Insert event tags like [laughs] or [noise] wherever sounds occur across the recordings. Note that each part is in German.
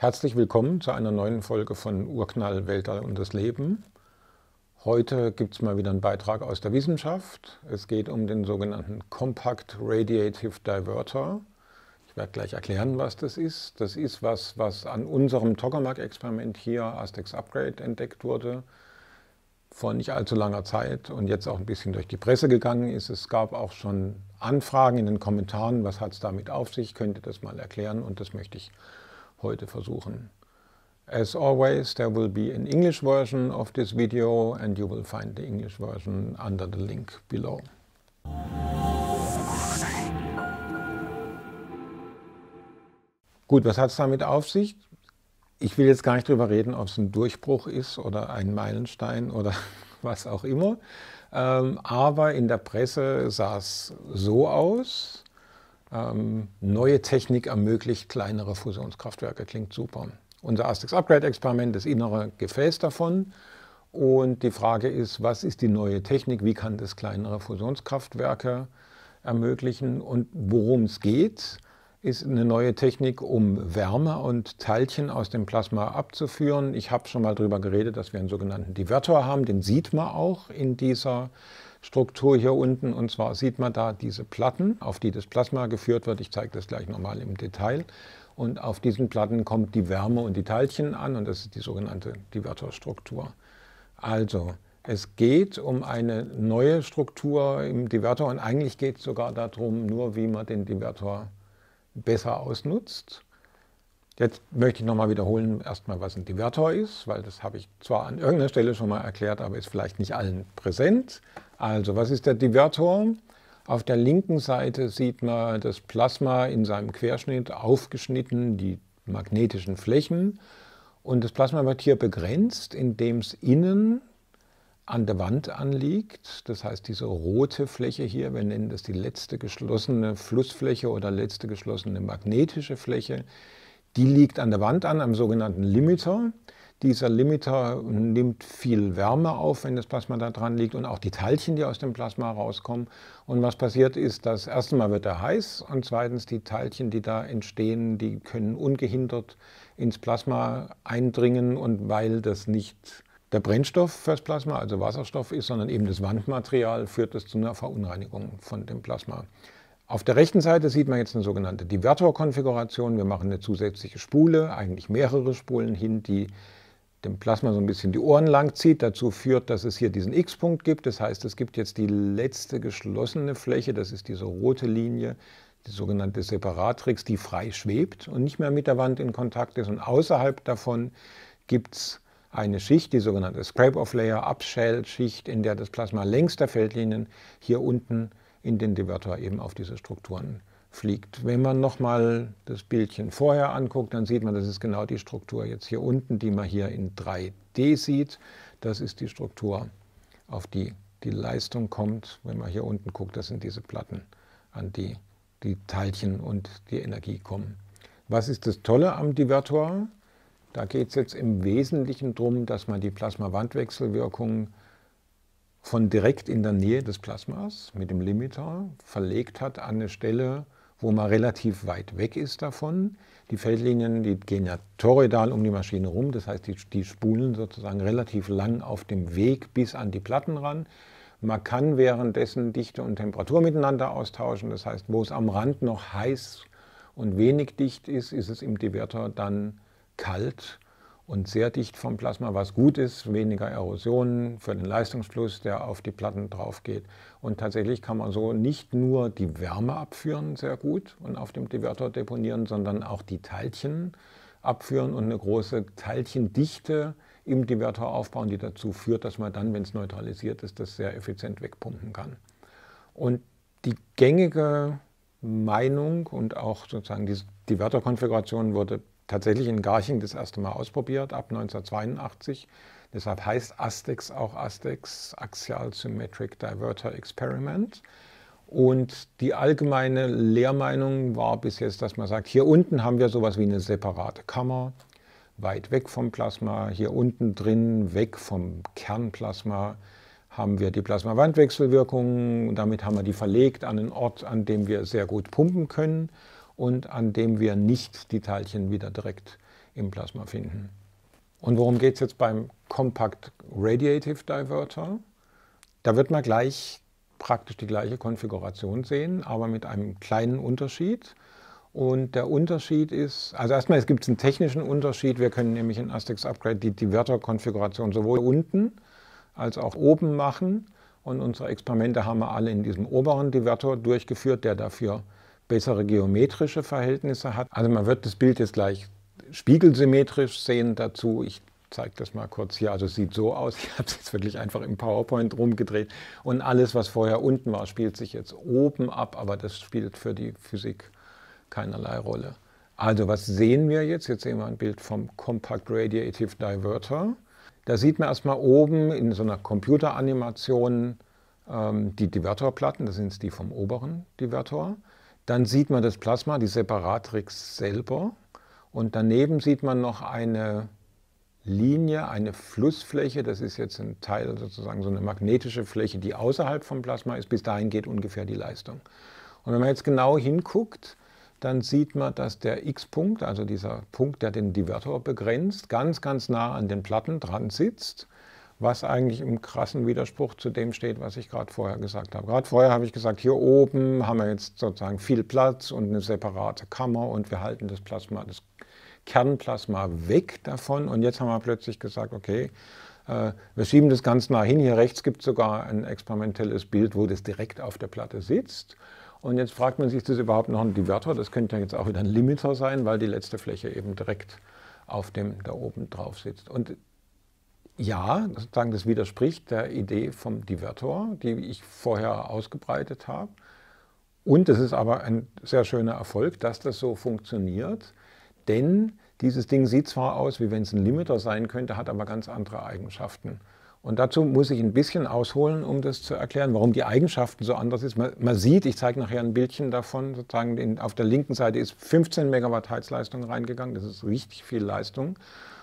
Herzlich willkommen zu einer neuen Folge von Urknall, Weltall und das Leben. Heute gibt es mal wieder einen Beitrag aus der Wissenschaft. Es geht um den sogenannten Compact Radiative Diverter. Ich werde gleich erklären, was das ist. Das ist was, was an unserem Tokamak-Experiment hier, Astex Upgrade, entdeckt wurde. Vor nicht allzu langer Zeit und jetzt auch ein bisschen durch die Presse gegangen ist. Es gab auch schon Anfragen in den Kommentaren, was hat es damit auf sich, könnt ihr das mal erklären und das möchte ich heute versuchen. As always, there will be an English version of this video and you will find the English version under the link below. Gut, was hat es damit auf sich? Ich will jetzt gar nicht darüber reden, ob es ein Durchbruch ist oder ein Meilenstein oder [laughs] was auch immer. Ähm, aber in der Presse sah es so aus, ähm, neue Technik ermöglicht kleinere Fusionskraftwerke. Klingt super. Unser Astex Upgrade Experiment, das innere Gefäß davon. Und die Frage ist, was ist die neue Technik? Wie kann das kleinere Fusionskraftwerke ermöglichen? Und worum es geht, ist eine neue Technik, um Wärme und Teilchen aus dem Plasma abzuführen. Ich habe schon mal darüber geredet, dass wir einen sogenannten Divertor haben. Den sieht man auch in dieser äh, Struktur hier unten. Und zwar sieht man da diese Platten, auf die das Plasma geführt wird. Ich zeige das gleich nochmal im Detail. Und auf diesen Platten kommt die Wärme und die Teilchen an und das ist die sogenannte Divertorstruktur. Also, es geht um eine neue Struktur im Divertor und eigentlich geht es sogar darum, nur wie man den Divertor besser ausnutzt. Jetzt möchte ich nochmal wiederholen, erstmal, was ein Divertor ist, weil das habe ich zwar an irgendeiner Stelle schon mal erklärt, aber ist vielleicht nicht allen präsent. Also, was ist der Divertor? Auf der linken Seite sieht man das Plasma in seinem Querschnitt aufgeschnitten, die magnetischen Flächen. Und das Plasma wird hier begrenzt, indem es innen an der Wand anliegt. Das heißt, diese rote Fläche hier, wir nennen das die letzte geschlossene Flussfläche oder letzte geschlossene magnetische Fläche, die liegt an der Wand an, am sogenannten Limiter. Dieser Limiter nimmt viel Wärme auf, wenn das Plasma da dran liegt und auch die Teilchen, die aus dem Plasma rauskommen. Und was passiert ist, dass erstmal wird er heiß und zweitens die Teilchen, die da entstehen, die können ungehindert ins Plasma eindringen und weil das nicht der Brennstoff fürs Plasma, also Wasserstoff ist, sondern eben das Wandmaterial, führt das zu einer Verunreinigung von dem Plasma. Auf der rechten Seite sieht man jetzt eine sogenannte Divertor-Konfiguration. Wir machen eine zusätzliche Spule, eigentlich mehrere Spulen hin, die dem Plasma so ein bisschen die Ohren lang zieht, dazu führt, dass es hier diesen X-Punkt gibt. Das heißt, es gibt jetzt die letzte geschlossene Fläche, das ist diese rote Linie, die sogenannte Separatrix, die frei schwebt und nicht mehr mit der Wand in Kontakt ist. Und außerhalb davon gibt es eine Schicht, die sogenannte Scrape-Off-Layer, Upshell-Schicht, in der das Plasma längs der Feldlinien hier unten in den Divertor eben auf diese Strukturen fliegt. Wenn man nochmal das Bildchen vorher anguckt, dann sieht man, das ist genau die Struktur jetzt hier unten, die man hier in 3D sieht. Das ist die Struktur, auf die die Leistung kommt. Wenn man hier unten guckt, das sind diese Platten, an die die Teilchen und die Energie kommen. Was ist das Tolle am Divertor? Da geht es jetzt im Wesentlichen darum, dass man die Plasma-Wandwechselwirkung von direkt in der Nähe des Plasmas mit dem Limiter verlegt hat an eine Stelle, wo man relativ weit weg ist davon. Die Feldlinien, die gehen ja toroidal um die Maschine rum, das heißt, die, die spulen sozusagen relativ lang auf dem Weg bis an die Platten ran. Man kann währenddessen Dichte und Temperatur miteinander austauschen, das heißt, wo es am Rand noch heiß und wenig dicht ist, ist es im Diverter dann kalt und sehr dicht vom Plasma, was gut ist, weniger Erosion für den Leistungsfluss, der auf die Platten drauf geht. Und tatsächlich kann man so nicht nur die Wärme abführen, sehr gut und auf dem Divertor deponieren, sondern auch die Teilchen abführen und eine große Teilchendichte im Divertor aufbauen, die dazu führt, dass man dann, wenn es neutralisiert ist, das sehr effizient wegpumpen kann. Und die gängige Meinung und auch sozusagen diese Divertor-Konfiguration wurde tatsächlich in Garching das erste Mal ausprobiert, ab 1982. Deshalb heißt Astex auch Astex Axial Symmetric Diverter Experiment. Und die allgemeine Lehrmeinung war bis jetzt, dass man sagt, hier unten haben wir sowas wie eine separate Kammer, weit weg vom Plasma, hier unten drin, weg vom Kernplasma, haben wir die Plasmawandwechselwirkung, damit haben wir die verlegt an einen Ort, an dem wir sehr gut pumpen können und an dem wir nicht die Teilchen wieder direkt im Plasma finden. Und worum geht es jetzt beim Compact Radiative Diverter? Da wird man gleich praktisch die gleiche Konfiguration sehen, aber mit einem kleinen Unterschied. Und der Unterschied ist, also erstmal es gibt es einen technischen Unterschied. Wir können nämlich in Astex Upgrade die Diverter-Konfiguration sowohl unten als auch oben machen. Und unsere Experimente haben wir alle in diesem oberen Diverter durchgeführt, der dafür bessere geometrische Verhältnisse hat. Also man wird das Bild jetzt gleich spiegelsymmetrisch sehen dazu. Ich zeige das mal kurz hier. Also es sieht so aus. [laughs] Ich habe es jetzt wirklich einfach im PowerPoint rumgedreht. Und alles, was vorher unten war, spielt sich jetzt oben ab. Aber das spielt für die Physik keinerlei Rolle. Also was sehen wir jetzt? Jetzt sehen wir ein Bild vom Compact Radiative Diverter. Da sieht man erstmal oben in so einer Computeranimation ähm, die Divertorplatten. Das sind die vom oberen Divertor. Dann sieht man das Plasma, die Separatrix selber. Und daneben sieht man noch eine Linie, eine Flussfläche. Das ist jetzt ein Teil, sozusagen so eine magnetische Fläche, die außerhalb vom Plasma ist. Bis dahin geht ungefähr die Leistung. Und wenn man jetzt genau hinguckt, dann sieht man, dass der X-Punkt, also dieser Punkt, der den Divertor begrenzt, ganz, ganz nah an den Platten dran sitzt was eigentlich im krassen Widerspruch zu dem steht, was ich gerade vorher gesagt habe. Gerade vorher habe ich gesagt, hier oben haben wir jetzt sozusagen viel Platz und eine separate Kammer und wir halten das Plasma, das Kernplasma weg davon. Und jetzt haben wir plötzlich gesagt, okay, äh, wir schieben das ganz nah hin. Hier rechts gibt es sogar ein experimentelles Bild, wo das direkt auf der Platte sitzt. Und jetzt fragt man sich, ist das überhaupt noch ein Diverter? Das könnte ja jetzt auch wieder ein Limiter sein, weil die letzte Fläche eben direkt auf dem da oben drauf sitzt. Und ja, sozusagen das widerspricht der Idee vom Divertor, die ich vorher ausgebreitet habe. Und es ist aber ein sehr schöner Erfolg, dass das so funktioniert, denn dieses Ding sieht zwar aus, wie wenn es ein Limiter sein könnte, hat aber ganz andere Eigenschaften. Und dazu muss ich ein bisschen ausholen, um das zu erklären, warum die Eigenschaften so anders sind. Man, man sieht, ich zeige nachher ein Bildchen davon, sozusagen den, auf der linken Seite ist 15 Megawatt Heizleistung reingegangen, das ist richtig viel Leistung.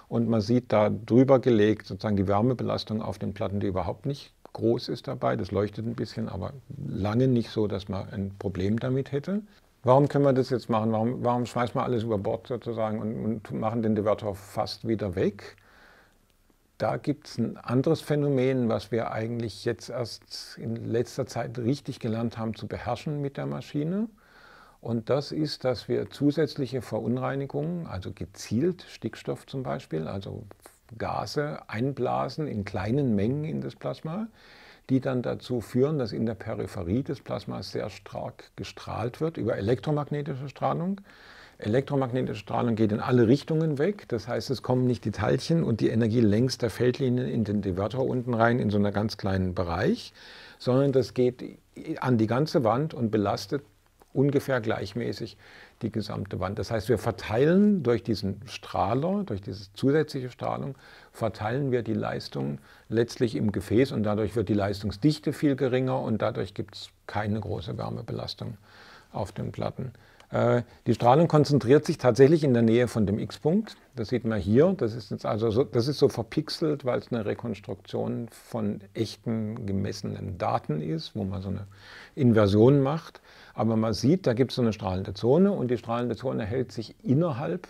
Und man sieht da drüber gelegt sozusagen die Wärmebelastung auf den Platten, die überhaupt nicht groß ist dabei. Das leuchtet ein bisschen, aber lange nicht so, dass man ein Problem damit hätte. Warum können wir das jetzt machen? Warum, warum schmeißen wir alles über Bord sozusagen und, und machen den Divertor fast wieder weg? Da gibt es ein anderes Phänomen, was wir eigentlich jetzt erst in letzter Zeit richtig gelernt haben zu beherrschen mit der Maschine. Und das ist, dass wir zusätzliche Verunreinigungen, also gezielt Stickstoff zum Beispiel, also Gase einblasen in kleinen Mengen in das Plasma, die dann dazu führen, dass in der Peripherie des Plasmas sehr stark gestrahlt wird über elektromagnetische Strahlung. Elektromagnetische Strahlung geht in alle Richtungen weg. Das heißt, es kommen nicht die Teilchen und die Energie längs der Feldlinien in den Diverter unten rein, in so einen ganz kleinen Bereich, sondern das geht an die ganze Wand und belastet ungefähr gleichmäßig die gesamte Wand. Das heißt, wir verteilen durch diesen Strahler, durch diese zusätzliche Strahlung, verteilen wir die Leistung letztlich im Gefäß und dadurch wird die Leistungsdichte viel geringer und dadurch gibt es keine große Wärmebelastung auf den Platten. Äh, die Strahlung konzentriert sich tatsächlich in der Nähe von dem X-Punkt. Das sieht man hier. Das ist jetzt also so, das ist so verpixelt, weil es eine Rekonstruktion von echten gemessenen Daten ist, wo man so eine Inversion macht. Aber man sieht, da gibt es so eine strahlende Zone und die strahlende Zone hält sich innerhalb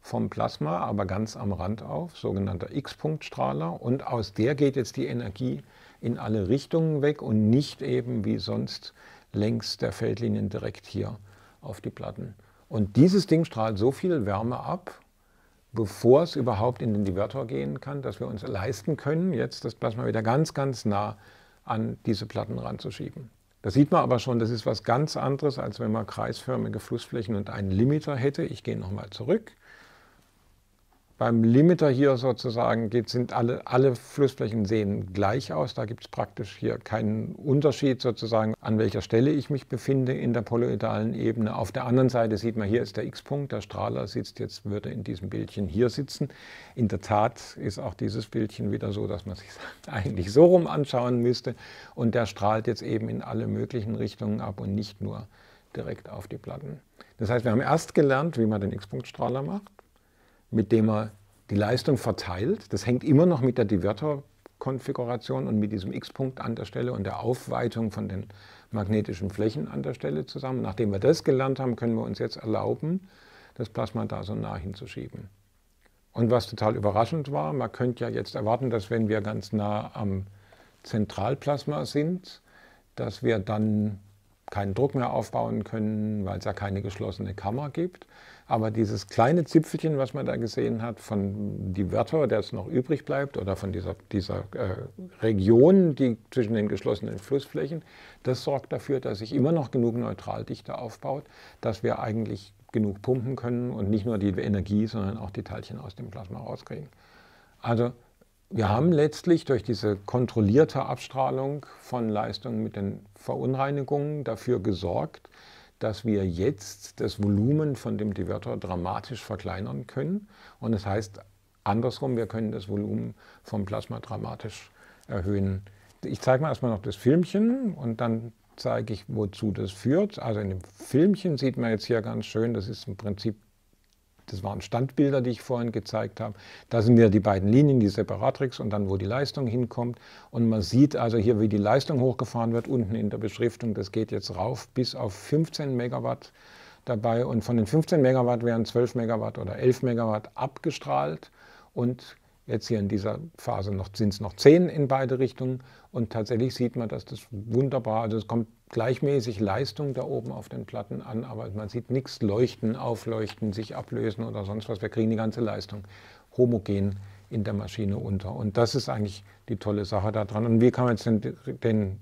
vom Plasma, aber ganz am Rand auf, sogenannter X-Punktstrahler. Und aus der geht jetzt die Energie in alle Richtungen weg und nicht eben wie sonst längs der Feldlinien direkt hier auf die Platten. Und dieses Ding strahlt so viel Wärme ab, bevor es überhaupt in den Divertor gehen kann, dass wir uns leisten können, jetzt das Plasma wieder ganz, ganz nah an diese Platten ranzuschieben. Das sieht man aber schon, das ist was ganz anderes, als wenn man kreisförmige Flussflächen und einen Limiter hätte. Ich gehe nochmal zurück. Beim Limiter hier sozusagen geht, sind alle, alle Flussflächen sehen gleich aus. Da gibt es praktisch hier keinen Unterschied sozusagen, an welcher Stelle ich mich befinde in der poloidalen Ebene. Auf der anderen Seite sieht man, hier ist der X-Punkt. Der Strahler sitzt jetzt, würde in diesem Bildchen hier sitzen. In der Tat ist auch dieses Bildchen wieder so, dass man [laughs] sich eigentlich so rum anschauen müsste. Und der strahlt jetzt eben in alle möglichen Richtungen ab und nicht nur direkt auf die Platten. Das heißt, wir haben erst gelernt, wie man den X-Punkt-Strahler macht mit dem er die Leistung verteilt. Das hängt immer noch mit der Diverter-Konfiguration und mit diesem X-Punkt an der Stelle und der Aufweitung von den magnetischen Flächen an der Stelle zusammen. Nachdem wir das gelernt haben, können wir uns jetzt erlauben, das Plasma da so nah hinzuschieben. Und was total überraschend war, man könnte ja jetzt erwarten, dass wenn wir ganz nah am Zentralplasma sind, dass wir dann keinen Druck mehr aufbauen können, weil es ja keine geschlossene Kammer gibt. Aber dieses kleine Zipfelchen, was man da gesehen hat, von die Wörter, das noch übrig bleibt, oder von dieser, dieser äh, Region, die zwischen den geschlossenen Flussflächen, das sorgt dafür, dass sich immer noch genug Neutraldichte aufbaut, dass wir eigentlich genug pumpen können und nicht nur die Energie, sondern auch die Teilchen aus dem Plasma rauskriegen. Also wir haben letztlich durch diese kontrollierte Abstrahlung von Leistungen mit den Verunreinigungen dafür gesorgt, dass wir jetzt das Volumen von dem Divertor dramatisch verkleinern können. Und das heißt andersrum, wir können das Volumen vom Plasma dramatisch erhöhen. Ich zeige mal erstmal noch das Filmchen und dann zeige ich, wozu das führt. Also in dem Filmchen sieht man jetzt hier ganz schön, das ist im Prinzip das waren Standbilder, die ich vorhin gezeigt habe. Da sind wieder die beiden Linien, die Separatrix und dann, wo die Leistung hinkommt. Und man sieht also hier, wie die Leistung hochgefahren wird, unten in der Beschriftung. Das geht jetzt rauf bis auf 15 Megawatt dabei. Und von den 15 Megawatt werden 12 Megawatt oder 11 Megawatt abgestrahlt und Jetzt hier in dieser Phase sind es noch zehn in beide Richtungen und tatsächlich sieht man, dass das wunderbar, also es kommt gleichmäßig Leistung da oben auf den Platten an, aber man sieht nichts leuchten, aufleuchten, sich ablösen oder sonst was. Wir kriegen die ganze Leistung homogen in der Maschine unter und das ist eigentlich die tolle Sache da dran Und wie kann man jetzt den, den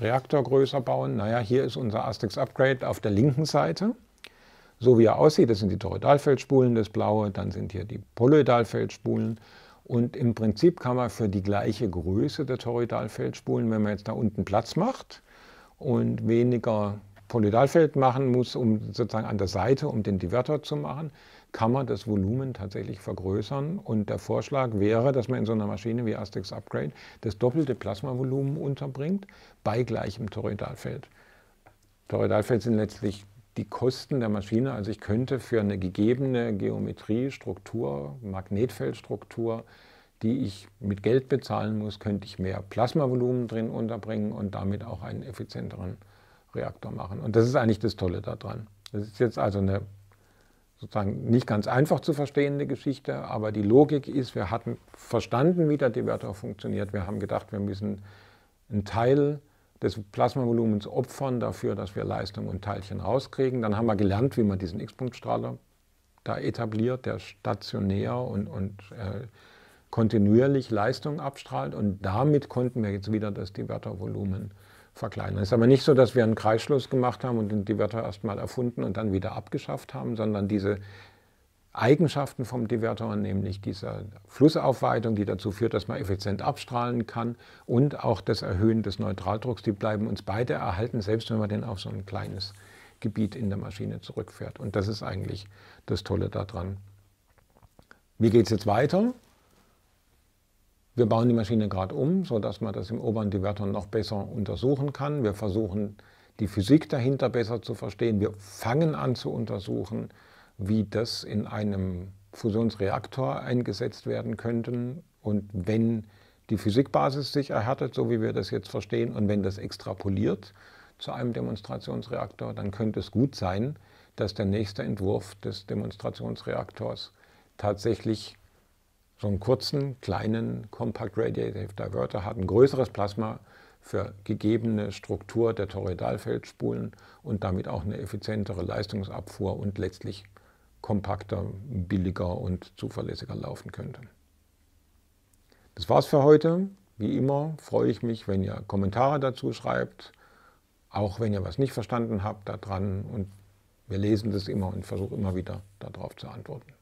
Reaktor größer bauen? Naja, hier ist unser Astex Upgrade auf der linken Seite so wie er aussieht, das sind die Toroidalfeldspulen, das blaue, dann sind hier die Poloidalfeldspulen und im Prinzip kann man für die gleiche Größe der Horridalfeldspulen, wenn man jetzt da unten Platz macht und weniger Polydalfeld machen muss, um sozusagen an der Seite, um den Diverter zu machen, kann man das Volumen tatsächlich vergrößern. Und der Vorschlag wäre, dass man in so einer Maschine wie Astex Upgrade das doppelte Plasmavolumen unterbringt bei gleichem Toroidalfeld. Toroidalfeld sind letztlich die Kosten der Maschine. Also ich könnte für eine gegebene Geometrie, Struktur, Magnetfeldstruktur, die ich mit Geld bezahlen muss, könnte ich mehr Plasmavolumen drin unterbringen und damit auch einen effizienteren Reaktor machen. Und das ist eigentlich das Tolle daran. Das ist jetzt also eine sozusagen nicht ganz einfach zu verstehende Geschichte, aber die Logik ist, wir hatten verstanden, wie der Divertor funktioniert. Wir haben gedacht, wir müssen einen Teil des Plasmavolumens opfern dafür, dass wir Leistung und Teilchen rauskriegen. Dann haben wir gelernt, wie man diesen x punktstrahler da etabliert, der stationär und, und äh, kontinuierlich Leistung abstrahlt. Und damit konnten wir jetzt wieder das Divertervolumen verkleinern. Es ist aber nicht so, dass wir einen Kreisschluss gemacht haben und den Diverter erstmal erfunden und dann wieder abgeschafft haben, sondern diese Eigenschaften vom Divertor, nämlich dieser Flussaufweitung, die dazu führt, dass man effizient abstrahlen kann und auch das Erhöhen des Neutraldrucks, die bleiben uns beide erhalten, selbst wenn man den auf so ein kleines Gebiet in der Maschine zurückfährt. Und das ist eigentlich das Tolle daran. Wie geht es jetzt weiter? Wir bauen die Maschine gerade um, sodass man das im oberen Divertor noch besser untersuchen kann. Wir versuchen, die Physik dahinter besser zu verstehen. Wir fangen an zu untersuchen, wie das in einem Fusionsreaktor eingesetzt werden könnten und wenn die Physikbasis sich erhärtet, so wie wir das jetzt verstehen, und wenn das extrapoliert zu einem Demonstrationsreaktor, dann könnte es gut sein, dass der nächste Entwurf des Demonstrationsreaktors tatsächlich so einen kurzen, kleinen Compact Radiative Diverter hat, ein größeres Plasma für gegebene Struktur der Toroidalfeldspulen und damit auch eine effizientere Leistungsabfuhr und letztlich kompakter, billiger und zuverlässiger laufen könnte. Das war's für heute. Wie immer freue ich mich, wenn ihr Kommentare dazu schreibt, auch wenn ihr was nicht verstanden habt daran. Und wir lesen das immer und versuchen immer wieder darauf zu antworten.